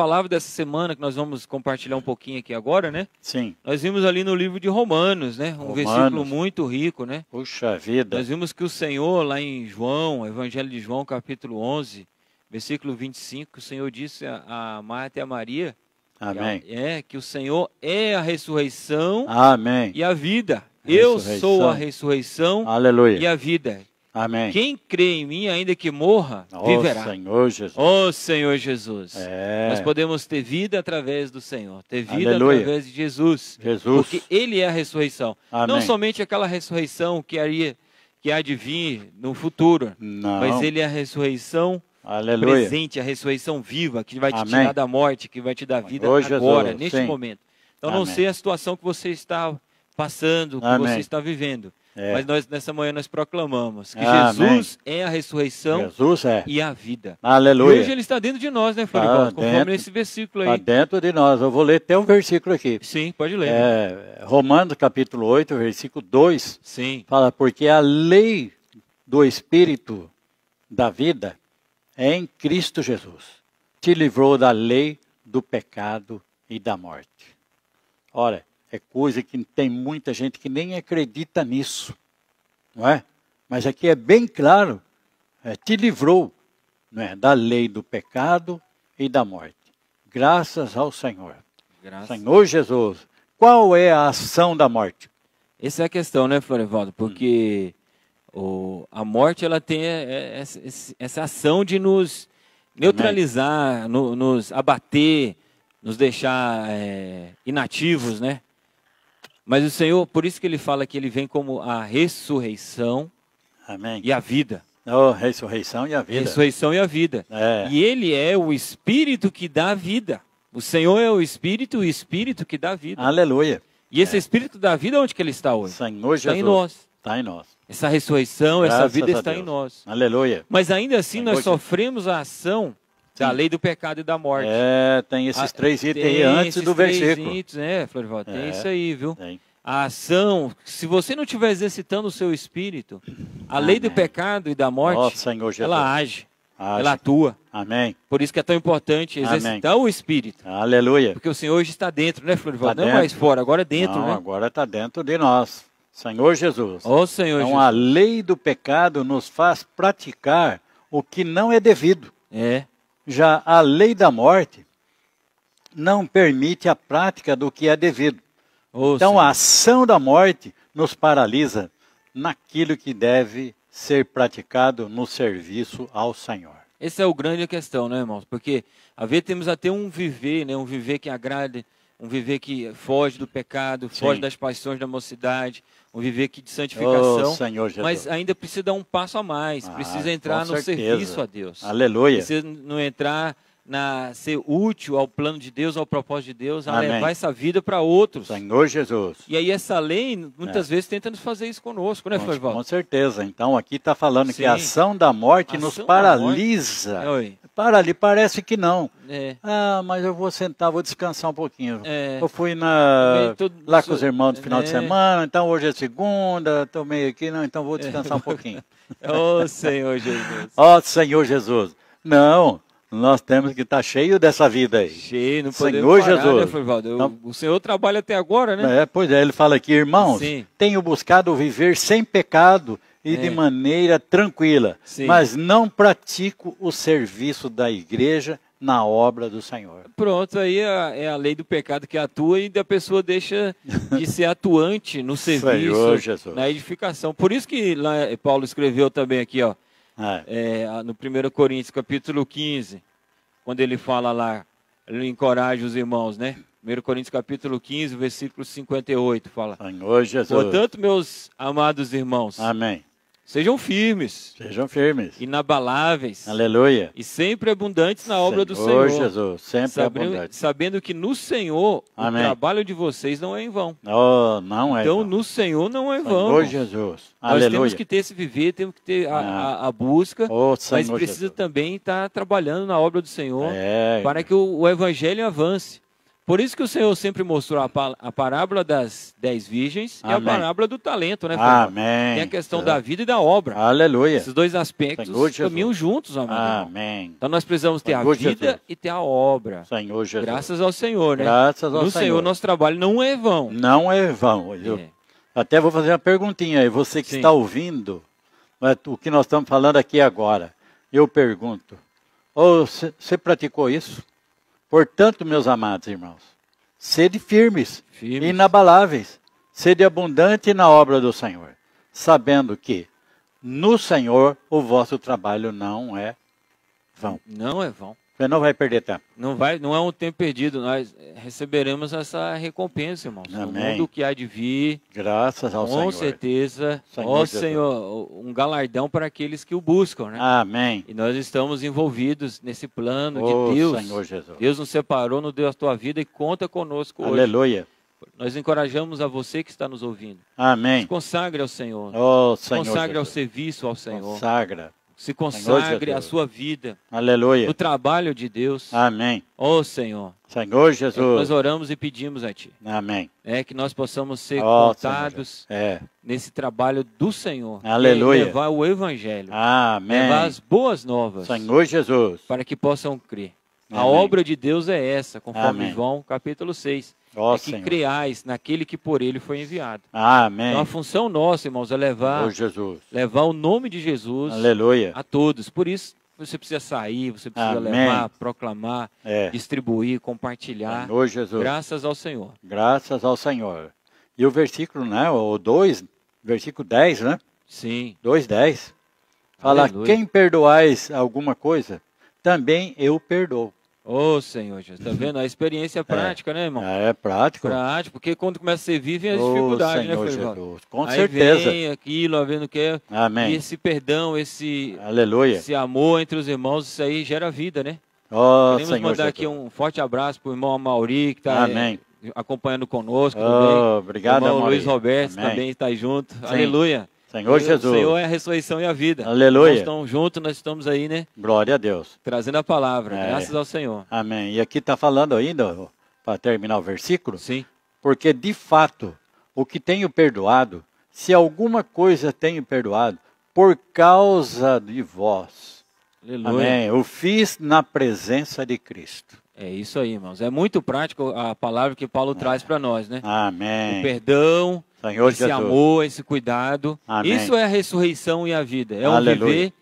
palavra dessa semana que nós vamos compartilhar um pouquinho aqui agora, né? Sim. Nós vimos ali no livro de Romanos, né? Um Romanos. versículo muito rico, né? Puxa vida. Nós vimos que o Senhor lá em João, Evangelho de João, capítulo 11, versículo 25, o Senhor disse a, Marta e a Maria, Amém. Que é que o Senhor é a ressurreição, Amém. E a vida. Eu sou a ressurreição, Aleluia. E a vida. Amém. Quem crê em mim, ainda que morra, oh, viverá. Senhor Jesus. Oh, Senhor Jesus. É. Nós podemos ter vida através do Senhor, ter vida Aleluia. através de Jesus, Jesus. Porque Ele é a ressurreição. Amém. Não somente aquela ressurreição que haria, que há de vir no futuro, Não. mas Ele é a ressurreição Aleluia. presente, a ressurreição viva, que vai te Amém. tirar da morte, que vai te dar vida oh, agora, Jesus. neste Sim. momento. Então, Amém. não sei a situação que você está passando, que Amém. você está vivendo, é. Mas nós, nessa manhã, nós proclamamos que ah, Jesus é a ressurreição Jesus é. e a vida. Aleluia. E hoje ele está dentro de nós, né, Florival? Tá Conforme dentro, esse versículo tá aí. Está dentro de nós. Eu vou ler até um versículo aqui. Sim, pode ler. É, Romanos, capítulo 8, versículo 2. Sim. Fala, porque a lei do Espírito da vida é em Cristo Jesus. Te livrou da lei, do pecado e da morte. Ora, é coisa que tem muita gente que nem acredita nisso, não é? Mas aqui é bem claro, é, te livrou não é, da lei do pecado e da morte. Graças ao Senhor. Graças. Senhor Jesus, qual é a ação da morte? Essa é a questão, né, Florevaldo? Porque hum. o, a morte ela tem é, é, essa, essa ação de nos neutralizar, no, nos abater, nos deixar é, inativos, né? Mas o Senhor, por isso que ele fala que ele vem como a ressurreição Amém. e a vida. Oh, ressurreição e a vida. Ressurreição e a vida. É. E ele é o Espírito que dá vida. O Senhor é o Espírito, o Espírito que dá vida. Aleluia. E esse é. Espírito da vida, onde que ele está hoje? Senhor Jesus. Está em nós. Está em nós. Essa ressurreição, Graças essa vida está em nós. Aleluia. Mas ainda assim Senhor nós Jesus. sofremos a ação Sim. da lei do pecado e da morte. É, tem esses ah, três itens aí antes do versículo. Itens, né, Florival? Tem é, isso aí, viu? Tem a ação, se você não estiver exercitando o seu espírito, a Amém. lei do pecado e da morte, oh, ela age, age, ela atua. Amém. Por isso que é tão importante exercitar Amém. o espírito. Aleluia. Porque o Senhor hoje está dentro, né, Florival? Tá não mais fora, agora é dentro, não, né? Agora está dentro de nós. Senhor Jesus. Oh, Senhor então Jesus. a lei do pecado nos faz praticar o que não é devido. É. Já a lei da morte não permite a prática do que é devido. Oh, então Senhor. a ação da morte nos paralisa naquilo que deve ser praticado no serviço ao Senhor. Essa é o grande questão, né, irmãos? Porque a ver temos até um viver, né, um viver que agrade, um viver que foge do pecado, Sim. foge das paixões da mocidade, um viver que de santificação, oh, mas ainda precisa dar um passo a mais, ah, precisa entrar no serviço a Deus. Aleluia. Precisa não entrar na ser útil ao plano de Deus, ao propósito de Deus, a Amém. levar essa vida para outros. Senhor Jesus. E aí essa lei muitas é. vezes tenta nos fazer isso conosco, né, com, Florival? Com certeza. Então aqui está falando Sim. que a ação da morte ação nos paralisa. Morte. Para ali parece que não. É. Ah, mas eu vou sentar, vou descansar um pouquinho. É. Eu fui na tô... lá com os irmãos no final de é. semana, então hoje é segunda, estou meio aqui, não, então vou descansar um é. pouquinho. Ó oh, Senhor Jesus. Ó oh, Senhor Jesus. Não, nós temos que estar tá cheio dessa vida aí. Cheio, não podemos parar, né, Jesus. Né, Florivaldo? o Senhor trabalha até agora, né? É, pois é, ele fala aqui, irmãos, Sim. tenho buscado viver sem pecado e é. de maneira tranquila, Sim. mas não pratico o serviço da igreja na obra do Senhor. Pronto, aí é, é a lei do pecado que atua e a pessoa deixa de ser atuante no serviço, Senhor, na edificação. Por isso que lá Paulo escreveu também aqui, ó, é. É, no 1 Coríntios, capítulo 15, quando ele fala lá, ele encoraja os irmãos, né? 1 Coríntios, capítulo 15, versículo 58, fala. Senhor Jesus. Portanto, meus amados irmãos. Amém. Sejam firmes. Sejam firmes. Inabaláveis. Aleluia. E sempre abundantes na obra Senhor do Senhor. Jesus, sempre sabendo, abundante. Sabendo que no Senhor Amém. o trabalho de vocês não é em vão. Oh, não é. Então no Senhor não é em vão. Senhor Jesus. Nós Aleluia. temos que ter esse viver, temos que ter a, ah. a, a busca, oh, mas precisa Jesus. também estar trabalhando na obra do Senhor é. para que o, o evangelho avance. Por isso que o Senhor sempre mostrou a, parábola das dez virgens Amém. e a parábola do talento, né? Amém. Tem a questão é. da vida e da obra. Aleluia. Esses dois aspectos caminham juntos, amém. Amém. Então nós precisamos ter Senhor a vida Jesus. e ter a obra. Senhor Jesus. Graças ao Senhor, né? Graças ao no Senhor. No Senhor nosso trabalho não é vão. Não é vão. Eu é. Até vou fazer uma perguntinha aí, você que Sim. está ouvindo né, o que nós estamos falando aqui agora. Eu pergunto, você oh, praticou isso? Portanto, meus amados irmãos, sede firmes, firmes. inabaláveis, sede abundante na obra do Senhor, sabendo que no Senhor o vosso trabalho não é vão. Não é vão. Você não vai perder tempo. Não vai, não é um tempo perdido. Nós receberemos essa recompensa, irmãos. Amém. O mundo que há de vir. Graças ao com Senhor. Com certeza. ó Senhor, um galardão para aqueles que o buscam, né? Amém. E nós estamos envolvidos nesse plano oh, de Deus. Senhor Jesus. Deus nos separou, nos deu a tua vida e conta conosco Aleluia. hoje. Aleluia. Nós encorajamos a você que está nos ouvindo. Amém. Nos consagre ao Senhor. Oh, Senhor consagre Jesus. ao serviço ao Senhor. Consagra. Se consagre a sua vida. Aleluia. O trabalho de Deus. Amém. Oh Senhor. Senhor Jesus. É nós oramos e pedimos a Ti. Amém. É que nós possamos ser oh, contados é. nesse trabalho do Senhor. Aleluia. Levar o Evangelho. Amém. Levar as boas novas. Senhor Jesus. Para que possam crer. Amém. A obra de Deus é essa, conforme Amém. João capítulo 6. é que Senhor. creais naquele que por ele foi enviado. Amém. Então a função nossa, irmãos, é levar, oh, levar o nome de Jesus Aleluia. a todos. Por isso, você precisa sair, você precisa Amém. levar, proclamar, é. distribuir, compartilhar. Oh, Jesus. Graças ao Senhor. Graças ao Senhor. E o versículo, né, o 2, versículo 10, né? Sim. 2, 10. Fala, Aleluia. quem perdoais alguma coisa, também eu perdoo. Ô, oh, Senhor Jesus, tá vendo? A experiência é, é. prática, é, né, irmão? É, é prático. Prático, porque quando começa a ser vivo, vem as oh, Senhor né, Felipe? Jesus, com aí certeza. vem aquilo, vendo que é. Amém. E esse perdão, esse... Aleluia. Esse amor entre os irmãos, isso aí gera vida, né? Oh, Queremos Senhor mandar aqui um forte abraço pro irmão Amauri, que tá... Amém. Eh, acompanhando conosco oh, obrigado, Obrigado, o irmão Luiz Roberto Amém. também está junto. Sim. Aleluia. Senhor Jesus. O Senhor é a ressurreição e a vida. Aleluia. Nós estamos juntos, nós estamos aí, né? Glória a Deus. Trazendo a palavra, é. graças ao Senhor. Amém. E aqui está falando ainda, para terminar o versículo. Sim. Porque de fato, o que tenho perdoado, se alguma coisa tenho perdoado, por causa de vós. Aleluia. Amém. Eu fiz na presença de Cristo. É isso aí, irmãos. É muito prático a palavra que Paulo é. traz para nós, né? Amém. O perdão, Senhor esse Jesus. amor, esse cuidado. Amém. Isso é a ressurreição e a vida. É Aleluia. um viver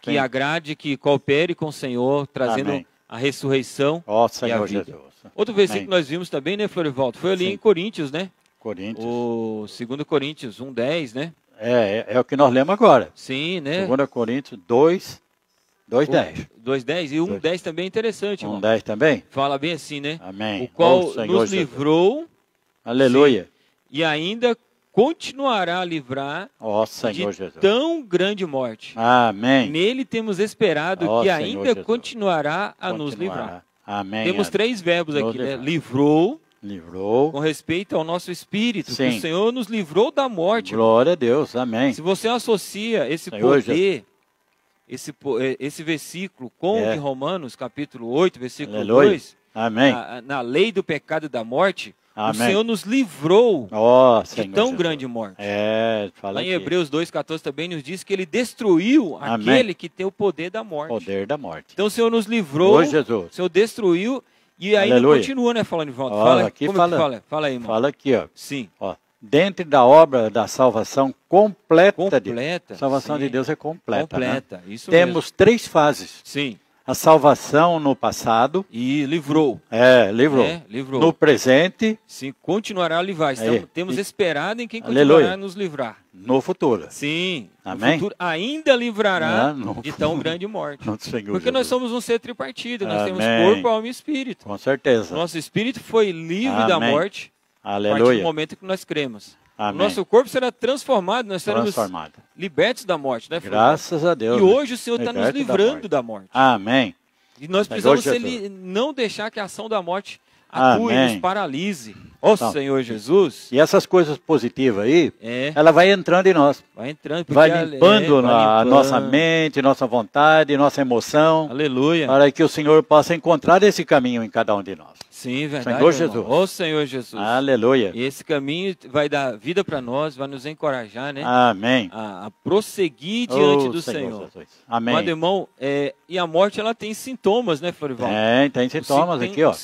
que Sim. agrade, que coopere com o Senhor, trazendo Amém. a ressurreição oh, e a vida. Jesus. Outro versículo Amém. que nós vimos também, né, Florivaldo? Foi ali Sim. em Coríntios, né? Coríntios. O 2 Coríntios 1,10, né? É, é, é, o que nós lemos agora. Sim, né? 2 Coríntios 2, 2,10. 2,10 e 1,10 também é interessante. 1,10 também? Fala bem assim, né? Amém. O qual oh, nos livrou. Aleluia. Sim, e ainda continuará a livrar oh, de Jesus. tão grande morte. Amém. Nele temos esperado oh, que ainda continuará a continuará. nos livrar. Amém. Temos três verbos aqui, né? Livrou, Livrou. Com respeito ao nosso espírito, Sim. que o Senhor nos livrou da morte. Glória a Deus, amém. Se você associa esse Senhor poder, esse, eh, esse versículo com é. Romanos, capítulo 8, versículo Aleluia. 2, amém. Na, na, lei do pecado e da morte, Amém. O Senhor nos livrou oh, Senhor de tão Jesus. grande morte. É, Lá em Hebreus 2,14 também nos diz que ele destruiu Amém. aquele que tem o poder da morte. Poder da morte. Então o Senhor nos livrou, oh, Jesus. o Senhor destruiu e ainda Aleluia. continua, né, falando de volta. fala, aqui fala, fala, fala aí, irmão. Fala aqui, ó. Sim. Ó, dentro da obra da salvação completa. Completa. De, salvação sim. de Deus é completa. Né? Completa, né? isso Temos mesmo. três fases. Sim a salvação no passado. E livrou. É, livrou. É, livrou. No presente. Sim, continuará a livrar. Estamos, é. temos esperado em quem continuará Aleluia. a nos livrar. No futuro. Sim. Amém? Futuro ainda livrará Não, de tão grande morte. Não, Senhor Porque Jesus. nós somos um ser tripartido. Nós Amém. temos corpo, alma e espírito. Com certeza. Nosso espírito foi livre Amém. da morte. Aleluia. A partir do momento que nós cremos. Amém. Nosso corpo será transformado, nós seremos libertos da morte, né, Graças a Deus. E né? hoje o Senhor está nos livrando da morte. da morte. Amém. E nós precisamos li... não deixar que a ação da morte acue, Amém. nos paralise. Ó então, Senhor Jesus. E essas coisas positivas aí, é, ela vai entrando em nós. Vai entrando, vai é, limpando, é, vai limpando, a nossa mente, nossa vontade, nossa emoção. Aleluia. Para que o Senhor possa encontrar esse caminho em cada um de nós. Sim, verdade. Senhor Jesus. Ó Senhor Jesus. Aleluia. E esse caminho vai dar vida para nós, vai nos encorajar, né? Amém. A, a prosseguir diante oh, do Senhor. Senhor. Amém. irmão, é, e a morte ela tem sintomas, né, Florival? Tem, tem sintomas tem, aqui, ó.